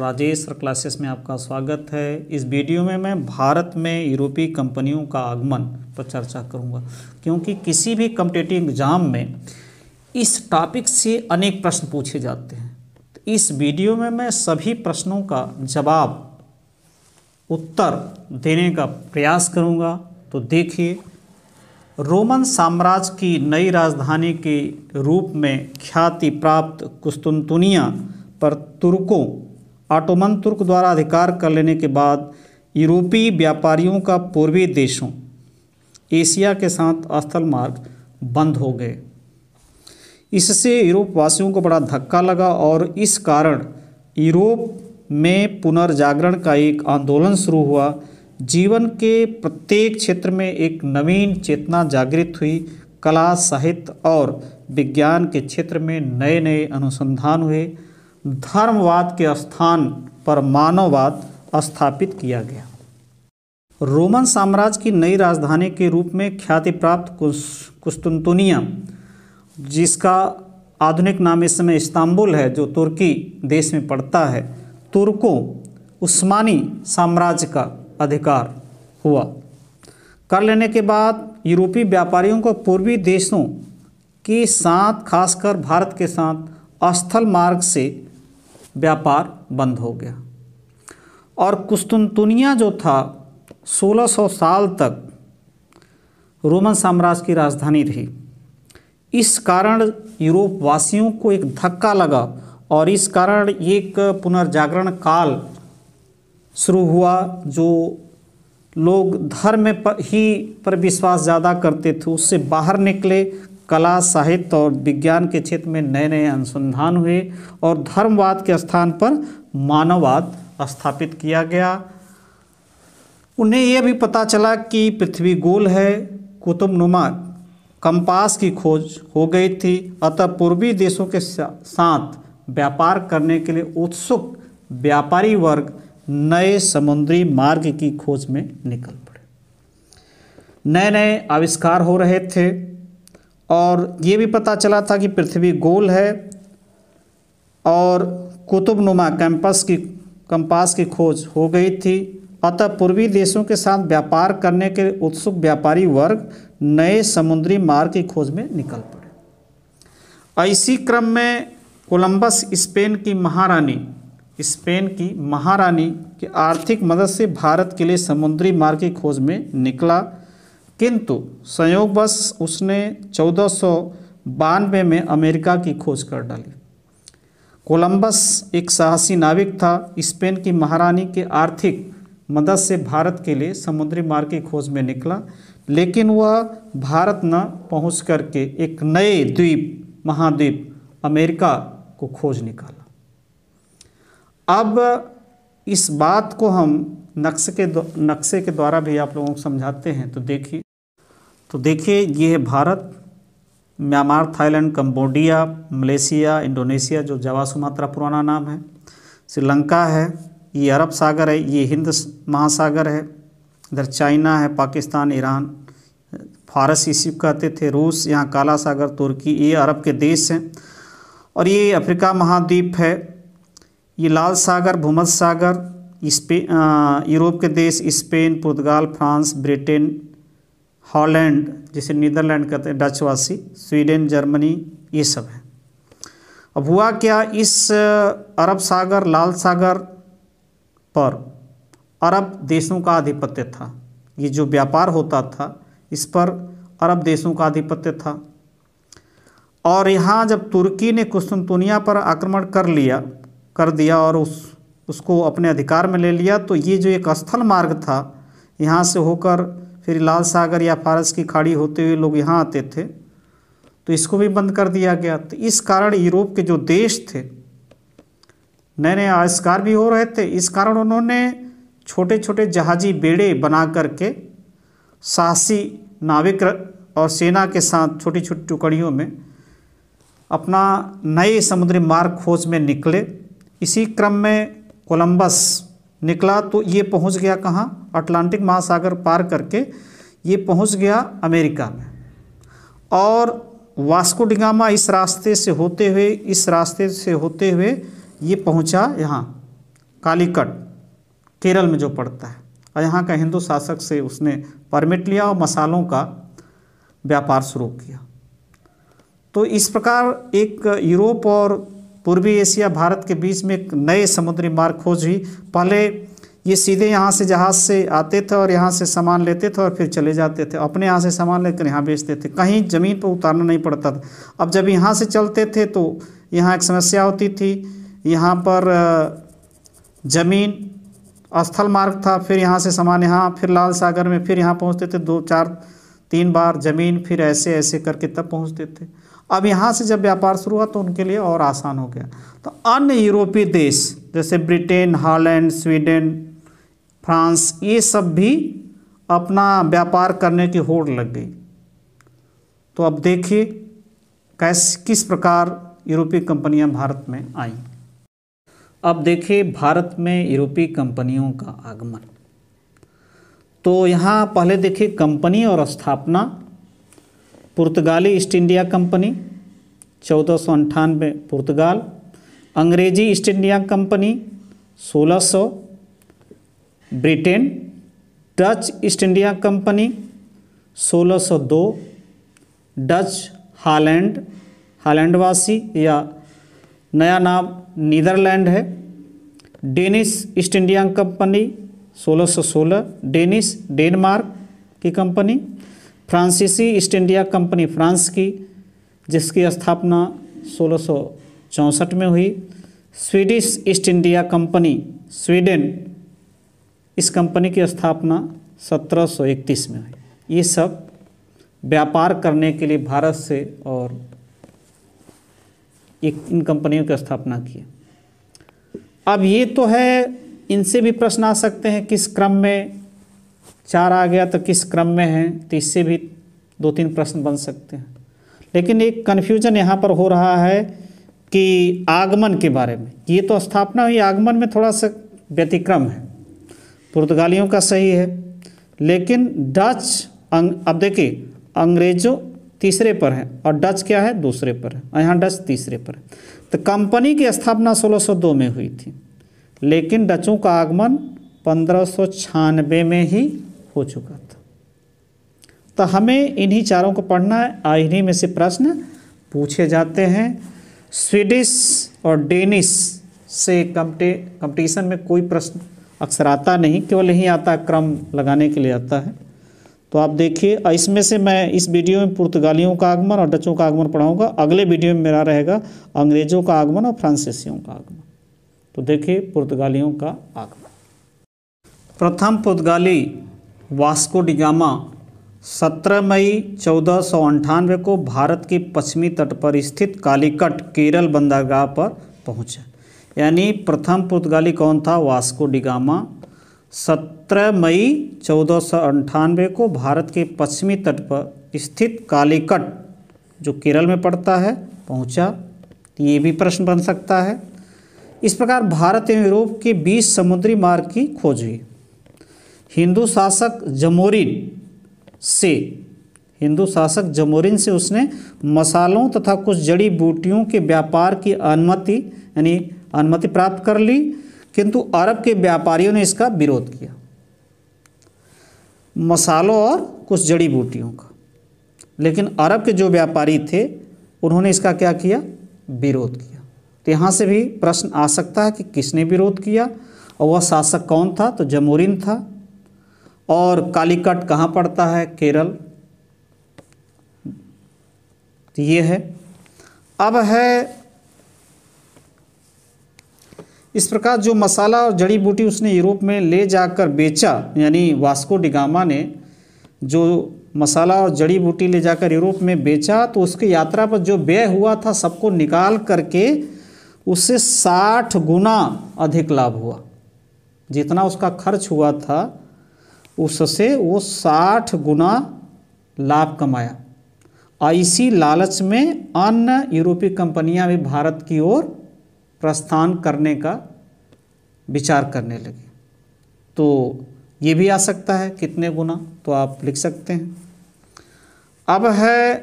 Rajesh sir classes में आपका स्वागत है इस वीडियो में मैं भारत में यूरोपीय कंपनियों का आगमन पर चर्चा करूंगा क्योंकि किसी भी कम्पिटेटिव एग्ज़ाम में इस टॉपिक से अनेक प्रश्न पूछे जाते हैं तो इस वीडियो में मैं सभी प्रश्नों का जवाब उत्तर देने का प्रयास करूँगा तो देखिए रोमन साम्राज्य की नई राजधानी के रूप में ख्याति प्राप्त कुस्तुनतुनिया पर तुर्कों ऑटोमन तुर्क द्वारा अधिकार कर लेने के बाद यूरोपीय व्यापारियों का पूर्वी देशों एशिया के साथ स्थल मार्ग बंद हो गए इससे यूरोपवासियों को बड़ा धक्का लगा और इस कारण यूरोप में पुनर्जागरण का एक आंदोलन शुरू हुआ जीवन के प्रत्येक क्षेत्र में एक नवीन चेतना जागृत हुई कला साहित्य और विज्ञान के क्षेत्र में नए नए अनुसंधान हुए धर्मवाद के स्थान पर मानववाद स्थापित किया गया रोमन साम्राज्य की नई राजधानी के रूप में ख्याति प्राप्त कुस्तुनतुनिया जिसका आधुनिक नाम इस समय इस्तांबुल है जो तुर्की देश में पड़ता है तुर्कों उस्मानी साम्राज्य का अधिकार हुआ कर लेने के बाद यूरोपीय व्यापारियों को पूर्वी देशों के साथ खासकर भारत के साथ अस्थल मार्ग से व्यापार बंद हो गया और कुस्तुनतुनिया जो था 1600 साल तक रोमन साम्राज्य की राजधानी रही इस कारण यूरोप वासियों को एक धक्का लगा और इस कारण एक पुनर्जागरण काल शुरू हुआ जो लोग धर्म पर ही पर विश्वास ज़्यादा करते थे उससे बाहर निकले कला साहित्य और विज्ञान के क्षेत्र में नए नए अनुसंधान हुए और धर्मवाद के स्थान पर मानववाद स्थापित किया गया उन्हें यह भी पता चला कि पृथ्वी गोल है कुतुब नुमा कंपास की खोज हो गई थी अतः पूर्वी देशों के साथ व्यापार करने के लिए उत्सुक व्यापारी वर्ग नए समुद्री मार्ग की खोज में निकल पड़े नए नए आविष्कार हो रहे थे और ये भी पता चला था कि पृथ्वी गोल है और कुतुब नुमा कैंपस की कंपास की खोज हो गई थी अतः पूर्वी देशों के साथ व्यापार करने के उत्सुक व्यापारी वर्ग नए समुद्री मार्ग की खोज में निकल पड़े इसी क्रम में कोलंबस स्पेन की महारानी स्पेन की महारानी की आर्थिक मदद से भारत के लिए समुद्री मार्ग की खोज में निकला किंतु संयोगवश उसने चौदह सौ बानवे में अमेरिका की खोज कर डाली कोलंबस एक साहसी नाविक था स्पेन की महारानी के आर्थिक मदद से भारत के लिए समुद्री मार्ग की खोज में निकला लेकिन वह भारत न पहुंच करके एक नए द्वीप महाद्वीप अमेरिका को खोज निकाला अब इस बात को हम नक्शे के नक्शे के द्वारा भी आप लोगों को समझाते हैं तो देखिए तो देखिए ये है Bharat Myanmar Thailand Cambodia Malaysia Indonesia जो जवा सुमात्रा पुराना नाम है श्रीलंका है ये अरब सागर है ये हिंद महासागर है इधर चाइना है पाकिस्तान ईरान फारस इसी कहते थे रूस यहाँ काला सागर तुर्की ये अरब के देश हैं और ये अफ्रीका महाद्वीप है ये लाल सागर भूमध सागर यूरोप के देश स्पेन पुर्तगाल फ्रांस ब्रिटेन हॉलैंड जिसे नीदरलैंड कहते हैं डचवासी स्वीडन जर्मनी ये सब है अब हुआ क्या इस अरब सागर लाल सागर पर अरब देशों का आधिपत्य था ये जो व्यापार होता था इस पर अरब देशों का आधिपत्य था और यहाँ जब तुर्की ने कुस्तुनतुनिया पर आक्रमण कर लिया कर दिया और उस उसको अपने अधिकार में ले लिया तो ये जो एक स्थल मार्ग था यहाँ से होकर फिर लाल सागर या फारस की खाड़ी होते हुए लोग यहाँ आते थे तो इसको भी बंद कर दिया गया तो इस कारण यूरोप के जो देश थे नए नए आविष्कार भी हो रहे थे इस कारण उन्होंने छोटे छोटे जहाजी बेड़े बना करके साहसी नाविक और सेना के साथ छोटी छोटी टुकड़ियों में अपना नए समुद्री मार्ग खोज में निकले इसी क्रम में कोलंबस निकला तो ये पहुंच गया कहाँ अटलांटिक महासागर पार करके ये पहुंच गया अमेरिका में और वास्को डिगामा इस रास्ते से होते हुए इस रास्ते से होते हुए ये पहुंचा यहाँ कालीकट केरल में जो पड़ता है और यहाँ का हिंदू शासक से उसने परमिट लिया और मसालों का व्यापार शुरू किया तो इस प्रकार एक यूरोप और पूर्वी एशिया भारत के बीच में एक नए समुद्री मार्ग खोज हुई पहले ये सीधे यहाँ से जहाज़ से आते थे और यहाँ से सामान लेते थे और फिर चले जाते थे अपने यहाँ से सामान लेकर यहाँ बेचते थे कहीं ज़मीन पर उतारना नहीं पड़ता था अब जब यहाँ से चलते थे तो यहाँ एक समस्या होती थी यहाँ पर ज़मीन स्थल मार्ग था फिर यहाँ से सामान यहाँ फिर लाल सागर में फिर यहाँ पहुँचते थे दो चार तीन बार ज़मीन फिर ऐसे ऐसे करके तब पहुँचते थे अब यहाँ से जब व्यापार शुरू हुआ तो उनके लिए और आसान हो गया तो अन्य यूरोपीय देश जैसे ब्रिटेन हॉलैंड स्वीडन फ्रांस ये सब भी अपना व्यापार करने की होड़ लग गई तो अब देखिए कैस किस प्रकार यूरोपीय कंपनियां भारत में आई अब देखिए भारत में यूरोपीय कंपनियों का आगमन तो यहाँ पहले देखिए कंपनी और स्थापना पुर्तगाली ईस्ट इंडिया कंपनी चौदह सौ अंठानवे पुर्तगाल अंग्रेजी ईस्ट इंडिया कंपनी सोलह सौ Britain Dutch East India company सोलह सौ दो डच हालैंड हालैंडवासी या नया नाम नीदरलैंड है डेनिश ईस्ट इंडिया कंपनी सोलह सौ सोलह डेनिश डेनमार्क की कंपनी फ्रांसीसी ईस्ट इंडिया कंपनी फ्रांस की जिसकी स्थापना सोलह में हुई Swedish East India company Sweden इस कंपनी की स्थापना 1731 में हुई ये सब व्यापार करने के लिए भारत से और इन कंपनियों की स्थापना की अब ये तो है इनसे भी प्रश्न आ सकते हैं किस क्रम में चार आ गया तो किस क्रम में है तो इससे भी दो तीन प्रश्न बन सकते हैं लेकिन एक कन्फ्यूजन यहाँ पर हो रहा है कि आगमन के बारे में ये तो स्थापना हुई आगमन में थोड़ा सा व्यतिक्रम है पुर्तगालियों का सही है लेकिन डच अंग अब देखिए अंग्रेजों तीसरे पर है और डच क्या है दूसरे पर है यहाँ डच तीसरे पर है तो कंपनी की स्थापना 1602 में हुई थी लेकिन डचों का आगमन पंद्रह में ही हो चुका था तो हमें इन्हीं चारों को पढ़ना है आ इन्हीं में से प्रश्न पूछे जाते हैं स्वीडिश और डेनिश से कम्पटे कंपटीशन में कोई प्रश्न अक्सर आता नहीं केवल यही आता क्रम लगाने के लिए आता है तो आप देखिए इसमें से मैं इस वीडियो में पुर्तगालियों का आगमन और डचों का आगमन पढ़ाऊंगा अगले वीडियो में मेरा रहेगा अंग्रेज़ों का आगमन और फ्रांसीसियों का आगमन तो देखिए पुर्तगालियों का आगमन प्रथम पुर्तगाली वास्को डिगामा 17 मई चौदह को भारत के पश्चिमी तट पर स्थित कालीकट केरल बंदरगाह पर पहुंचा यानी प्रथम पुर्तगाली कौन था वास्को डिगामा 17 मई चौदह को भारत के पश्चिमी तट पर स्थित कालीकट जो केरल में पड़ता है पहुंचा ये भी प्रश्न बन सकता है इस प्रकार भारत एवं यूरोप के बीच समुद्री मार्ग की खोज हुई हिंदू शासक जमोरिन से हिंदू शासक जमोरिन से उसने मसालों तथा कुछ जड़ी बूटियों के व्यापार की अनुमति यानी अनुमति प्राप्त कर ली किंतु अरब के व्यापारियों ने इसका विरोध किया मसालों और कुछ जड़ी बूटियों का लेकिन अरब के जो व्यापारी थे उन्होंने इसका क्या किया विरोध किया तो यहाँ से भी प्रश्न आ सकता है कि किसने विरोध किया और वह शासक कौन था तो जमोरिन था और कालीकट कहाँ पड़ता है केरल तो ये है अब है इस प्रकार जो मसाला और जड़ी बूटी उसने यूरोप में ले जाकर बेचा यानी वास्को डिगामा ने जो मसाला और जड़ी बूटी ले जाकर यूरोप में बेचा तो उसकी यात्रा पर जो व्यय हुआ था सबको निकाल करके उससे साठ गुना अधिक लाभ हुआ जितना उसका खर्च हुआ था उससे वो साठ गुना लाभ कमाया इसी लालच में अन्य यूरोपीय कंपनियां भी भारत की ओर प्रस्थान करने का विचार करने लगी तो ये भी आ सकता है कितने गुना तो आप लिख सकते हैं अब है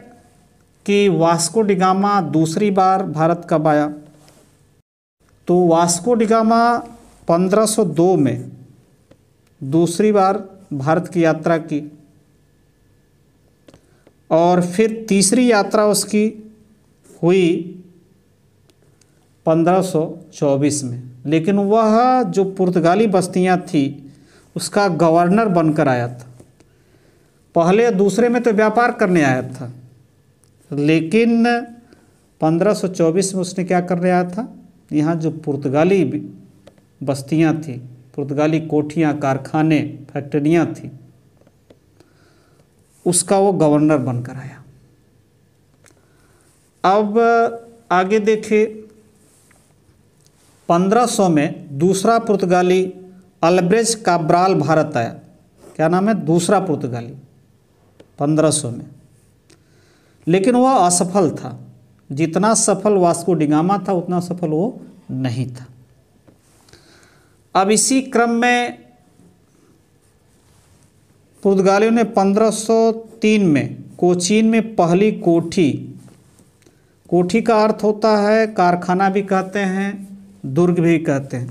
कि वास्को डिगामा दूसरी बार भारत कब आया तो वास्को डिगामा 1502 में दूसरी बार भारत की यात्रा की और फिर तीसरी यात्रा उसकी हुई 1524 में लेकिन वह जो पुर्तगाली बस्तियां थी उसका गवर्नर बनकर आया था पहले दूसरे में तो व्यापार करने आया था लेकिन 1524 में उसने क्या करने आया था यहाँ जो पुर्तगाली बस्तियाँ थी पुर्तगाली कोठियाँ कारखाने फैक्ट्रियाँ थी उसका वो गवर्नर बनकर आया अब आगे देखे 1500 में दूसरा पुर्तगाली अलब्रेज काब्राल भारत आया क्या नाम है दूसरा पुर्तगाली 1500 में लेकिन वह असफल था जितना सफल वास्को डिगामा था उतना सफल वो नहीं था अब इसी क्रम में पुर्तगालियों ने 1503 में कोचीन में पहली कोठी कोठी का अर्थ होता है कारखाना भी कहते हैं दुर्ग भी कहते हैं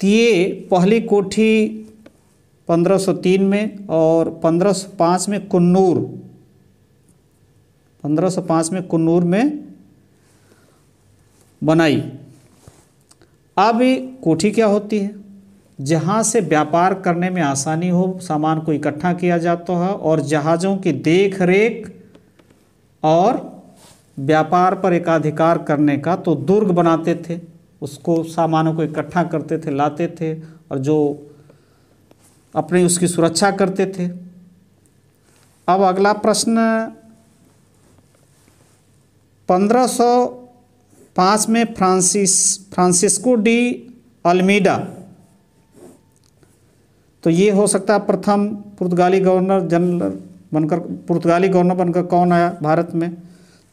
तो ये पहली कोठी 1503 में और 1505 में कन्नूर 1505 में कन्नूर में बनाई अब कोठी क्या होती है जहाँ से व्यापार करने में आसानी हो सामान को इकट्ठा किया जाता है और जहाज़ों की देख रेख और व्यापार पर एकाधिकार करने का तो दुर्ग बनाते थे उसको सामानों को इकट्ठा करते थे लाते थे और जो अपने उसकी सुरक्षा करते थे अब अगला प्रश्न पंद्रह सौ पाँच में फ्रांसिस फ्रांसिस्को डी अल्मीडा तो ये हो सकता है प्रथम पुर्तगाली गवर्नर जनरल बनकर पुर्तगाली गवर्नर बनकर कौन आया भारत में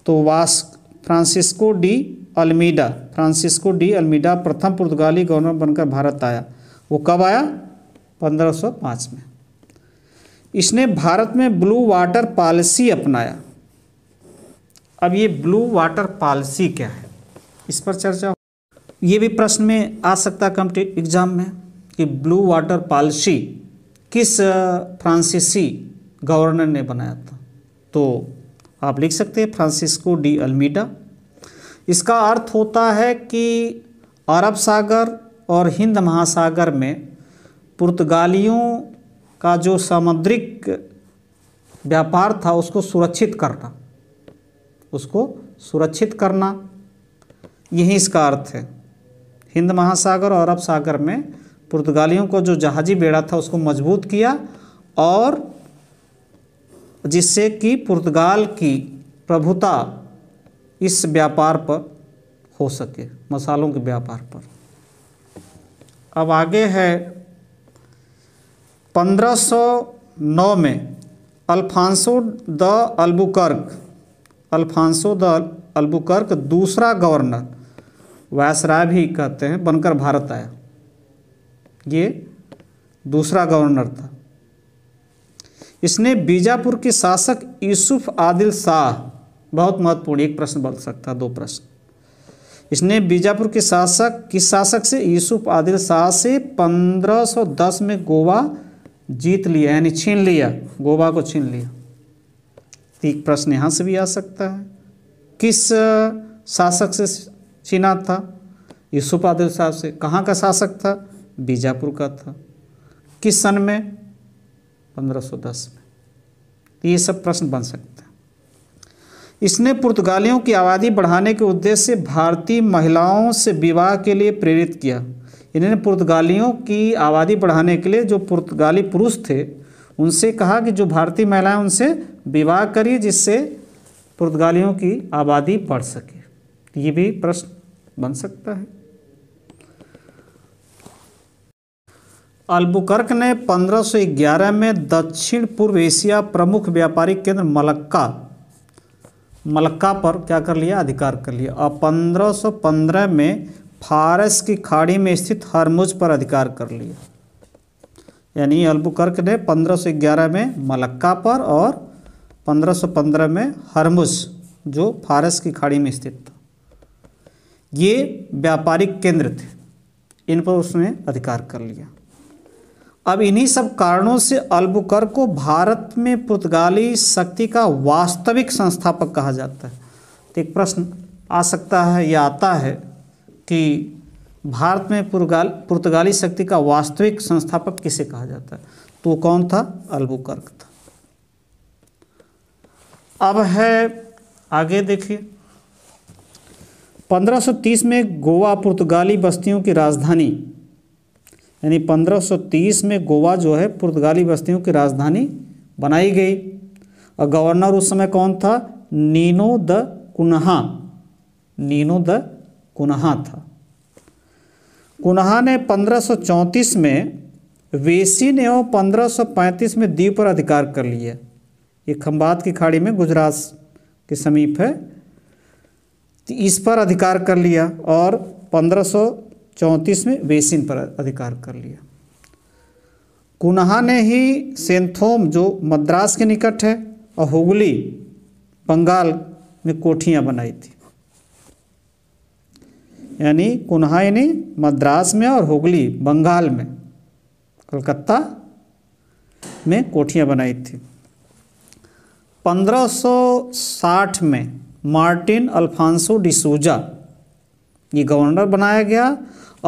तो वास Francisco de Almeida Francisco de Almeida प्रथम पुर्तगाली गवर्नर बनकर भारत आया वो कब आया 1505 में इसने भारत में ब्लू वाटर पॉलिसी अपनाया अब ये ब्लू वाटर पॉलिसी क्या है इस पर चर्चा ये भी प्रश्न में आ सकता कम्पिटेटिव एग्जाम में कि ब्लू वाटर पॉलिसी किस फ्रांसीसी गवर्नर ने बनाया था तो आप लिख सकते हैं फ्रांसिस्को डी अल्मीडा इसका अर्थ होता है कि अरब सागर और हिंद महासागर में पुर्तगालियों का जो सामुद्रिक व्यापार था उसको सुरक्षित करना उसको सुरक्षित करना यही इसका अर्थ है हिंद महासागर और अरब सागर में पुर्तगालियों को जो जहाजी बेड़ा था उसको मजबूत किया और जिससे कि पुर्तगाल की प्रभुता इस व्यापार पर हो सके मसालों के व्यापार पर अब आगे है 1509 में Alfonso de Albuquerque Alfonso de Albuquerque दूसरा गवर्नर वायसराय भी कहते हैं बनकर भारत आया ये दूसरा गवर्नर था इसने बीजापुर के शासक यूसुफ आदिल शाह बहुत महत्वपूर्ण एक प्रश्न बन सकता दो प्रश्न इसने बीजापुर के शासक किस शासक से यूसुफ आदिल शाह से 1510 में गोवा जीत लिया यानी छीन लिया गोवा को छीन लिया एक प्रश्न यहाँ से भी आ सकता है किस शासक से श्रीनाथ था यूसुफ आदिल साहब से कहाँ का शासक था बीजापुर का था किस सन में 1510 में तो ये सब प्रश्न बन सकते हैं इसने पुर्तगालियों की आबादी बढ़ाने के उद्देश्य से भारतीय महिलाओं से विवाह के लिए प्रेरित किया इन्होंने पुर्तगालियों की आबादी बढ़ाने के लिए जो पुर्तगाली पुरुष थे उनसे कहा कि जो भारतीय महिलाएं उनसे विवाह करिए जिससे पुर्तगालियों की आबादी बढ़ सके ये भी प्रश्न बन सकता है अल्बुकर्क ने 1511 में दक्षिण पूर्व एशिया प्रमुख व्यापारिक केंद्र मलक्का मलक्का पर क्या कर लिया अधिकार कर लिया और 1515 में फारस की खाड़ी में स्थित हरमुज पर अधिकार कर लिया यानी अल्बुकर्क ने 1511 में मलक्का पर और 1515 में हरमुज जो फारस की खाड़ी में स्थित था ये व्यापारिक केंद्र थे इन पर उसने अधिकार कर लिया अब इन्हीं सब कारणों से अल्बुकर को भारत में पुर्तगाली शक्ति का वास्तविक संस्थापक कहा जाता है तो एक प्रश्न आ सकता है या आता है कि भारत में पुर्गाल पुर्तगाली शक्ति का वास्तविक संस्थापक किसे कहा जाता है तो कौन था अल्बुकर्क था अब है आगे देखिए 1530 में गोवा पुर्तगाली बस्तियों की राजधानी यानी 1530 में गोवा जो है पुर्तगाली बस्तियों की राजधानी बनाई गई और गवर्नर उस समय कौन था Nino da Cunha Nino da Cunha था कुनहा ने 1534 में वेसी ने एवं 1535 में द्वीप पर अधिकार कर लिया ये खम्बात की खाड़ी में गुजरात के समीप है तो इस पर अधिकार कर लिया और पंद्रह में बेसिन पर अधिकार कर लिया कुनहा ने ही सेंथोम जो मद्रास के निकट है और हुगली बंगाल में कोठियाँ बनाई थी यानी कुन्हा यानी मद्रास में और हुगली बंगाल में कलकत्ता में कोठियाँ बनाई थी 1560 में मार्टिन अल्फांसो डिसूजा ये गवर्नर बनाया गया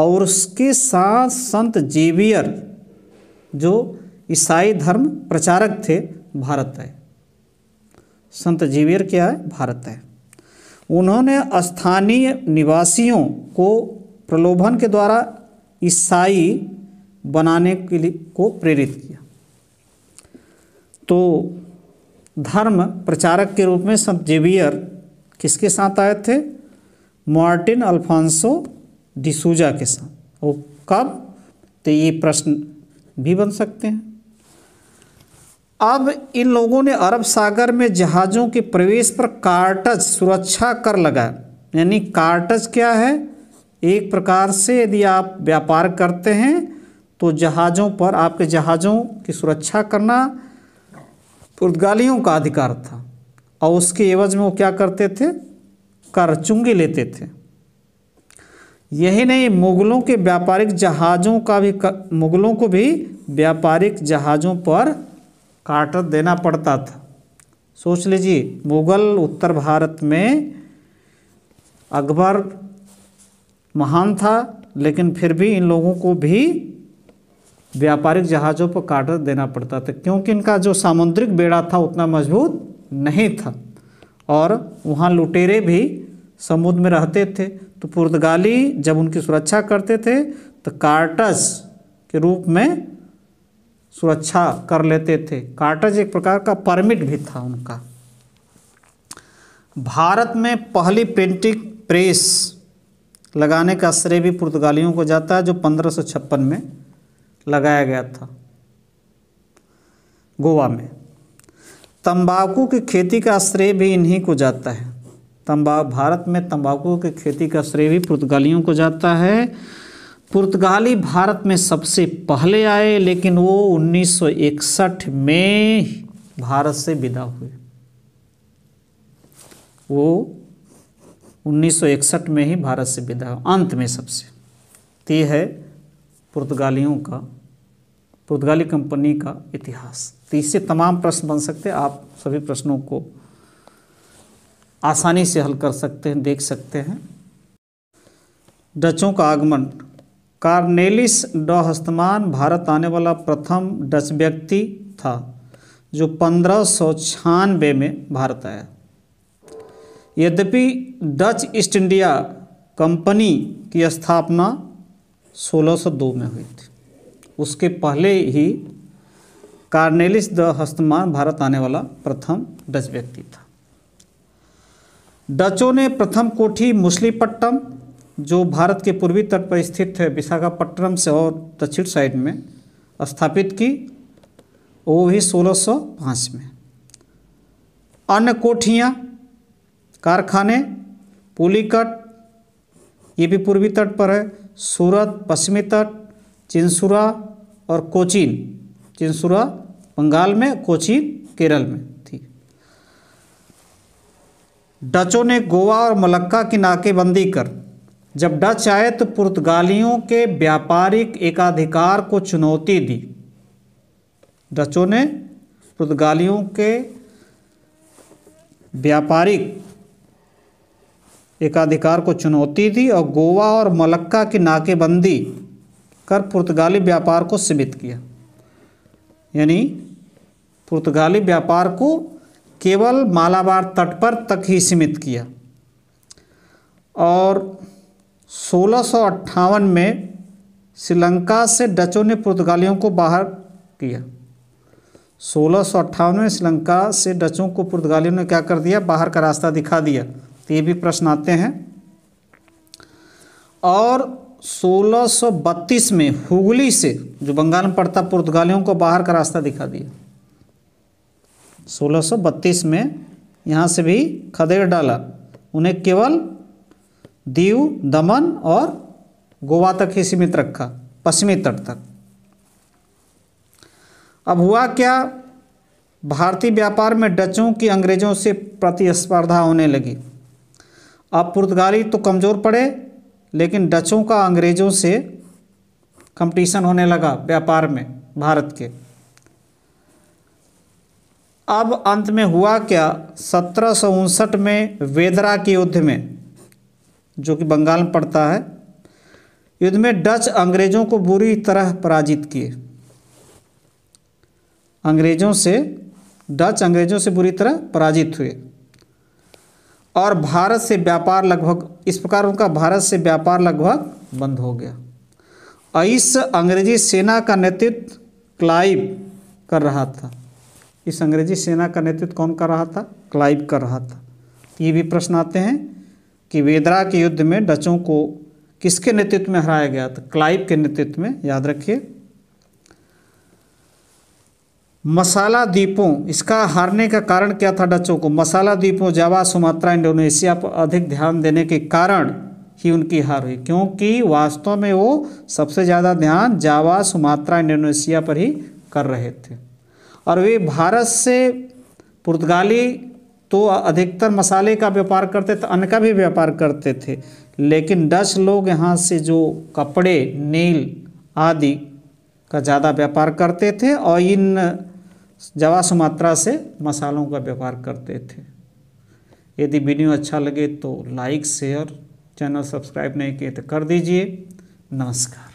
और उसके साथ संत जेवियर जो ईसाई धर्म प्रचारक थे भारत है संत जेवियर क्या है भारत है उन्होंने स्थानीय निवासियों को प्रलोभन के द्वारा ईसाई बनाने के लिए को प्रेरित किया तो धर्म प्रचारक के रूप में संत जेवियर किसके साथ आए थे मार्टिन अल्फांसो डिसूजा के साथ वो कब तो ये प्रश्न भी बन सकते हैं अब इन लोगों ने अरब सागर में जहाज़ों के प्रवेश पर कार्टज सुरक्षा कर लगाया यानी कार्टज क्या है एक प्रकार से यदि आप व्यापार करते हैं तो जहाज़ों पर आपके जहाज़ों की सुरक्षा करना पुर्तगालियों का अधिकार था और उसके एवज में वो क्या करते थे कर चुंगी लेते थे यही नहीं मुग़लों के व्यापारिक जहाज़ों का भी मुग़लों को भी व्यापारिक जहाज़ों पर काटत देना पड़ता था सोच लीजिए मुग़ल उत्तर भारत में अकबर महान था लेकिन फिर भी इन लोगों को भी व्यापारिक जहाज़ों पर काटत देना पड़ता था क्योंकि इनका जो सामुद्रिक बेड़ा था उतना मजबूत नहीं था और वहाँ लुटेरे भी समुद्र में रहते थे तो पुर्तगाली जब उनकी सुरक्षा करते थे तो कार्टस के रूप में सुरक्षा कर लेते थे कार्टस एक प्रकार का परमिट भी था उनका भारत में पहली पेंटिंग प्रेस लगाने का श्रेय भी पुर्तगालियों को जाता है जो पंद्रह में लगाया गया था गोवा में तंबाकू की खेती का श्रेय भी इन्हीं को जाता है तंबा भारत में तंबाकू की खेती का श्रेय भी पुर्तगालियों को जाता है पुर्तगाली भारत में सबसे पहले आए लेकिन वो 1961 में भारत से विदा हुए वो 1961 में ही भारत से विदा अंत में सबसे तो ये है पुर्तगालियों का पुर्तगाली कंपनी का इतिहास तो इससे तमाम प्रश्न बन सकते हैं आप सभी प्रश्नों को आसानी से हल कर सकते हैं देख सकते हैं डचों का आगमन कार्नेलिस ड हस्तमान भारत आने वाला प्रथम डच व्यक्ति था जो पंद्रह सौ छियानबे में भारत आया यद्यपि डच ईस्ट इंडिया कंपनी की स्थापना 1602 में हुई थी उसके पहले ही कार्नेलिस द हस्तमान भारत आने वाला प्रथम डच व्यक्ति था डचों ने प्रथम कोठी मुस्लिपट्टम जो भारत के पूर्वी तट पर स्थित है विशाखापट्टनम से और दक्षिण साइड में स्थापित की वो भी 1605 में अन्य कोठियाँ कारखाने पुलिकट ये भी पूर्वी तट पर है सूरत पश्चिमी तट चिंसुरा और कोचीन चिंसुरा बंगाल में कोचीन केरल में ठीक डचों ने गोवा और मलक्का की नाकेबंदी कर जब डच आए तो पुर्तगालियों के व्यापारिक एकाधिकार को चुनौती दी डचों ने पुर्तगालियों के व्यापारिक एकाधिकार को चुनौती दी और गोवा और मलक्का की नाकेबंदी कर पुर्तगाली व्यापार को सीमित किया यानी पुर्तगाली व्यापार को केवल मालाबार तट पर तक ही सीमित किया और सोलह में श्रीलंका से डचों ने पुर्तगालियों को बाहर किया सोलह में श्रीलंका से डचों को पुर्तगालियों ने क्या कर दिया बाहर का रास्ता दिखा दिया तो ये भी प्रश्न आते हैं और 1632 में हुगली से जो बंगाल में पड़ता पुर्तगालियों को बाहर का रास्ता दिखा दिया 1632 में यहाँ से भी खदेड़ डाला उन्हें केवल दीव दमन और गोवा तक ही सीमित रखा पश्चिमी तट तक अब हुआ क्या भारतीय व्यापार में डचों की अंग्रेज़ों से प्रतिस्पर्धा होने लगी अब पुर्तगाली तो कमज़ोर पड़े लेकिन डचों का अंग्रेज़ों से कंपटीशन होने लगा व्यापार में भारत के अब अंत में हुआ क्या सत्रह में वेदरा के युद्ध में जो कि बंगाल में पड़ता है युद्ध में डच अंग्रेज़ों को बुरी तरह पराजित किए अंग्रेज़ों से डच अंग्रेज़ों से बुरी तरह पराजित हुए और भारत से व्यापार लगभग इस प्रकार उनका भारत से व्यापार लगभग बंद हो गया इस अंग्रेजी सेना का नेतृत्व क्लाइव कर रहा था इस अंग्रेजी सेना का नेतृत्व कौन कर रहा था क्लाइव कर रहा था ये भी प्रश्न आते हैं कि वेदरा के युद्ध में डचों को किसके नेतृत्व में हराया गया था क्लाइव के नेतृत्व में याद रखिए मसाला द्वीपों इसका हारने का कारण क्या था डचों को मसाला द्वीपों जावा सुमात्रा इंडोनेशिया पर अधिक ध्यान देने के कारण ही उनकी हार हुई क्योंकि वास्तव में वो सबसे ज़्यादा ध्यान जावा सुमात्रा इंडोनेशिया पर ही कर रहे थे और वे भारत से पुर्तगाली तो अधिकतर मसाले का व्यापार करते थे अन्य का भी व्यापार करते थे लेकिन डच लोग यहाँ से जो कपड़े नील आदि का ज़्यादा व्यापार करते थे और इन जवा सुमात्रा से मसालों का व्यवहार करते थे यदि वीडियो अच्छा लगे तो लाइक शेयर चैनल सब्सक्राइब नहीं किए तो कर दीजिए नमस्कार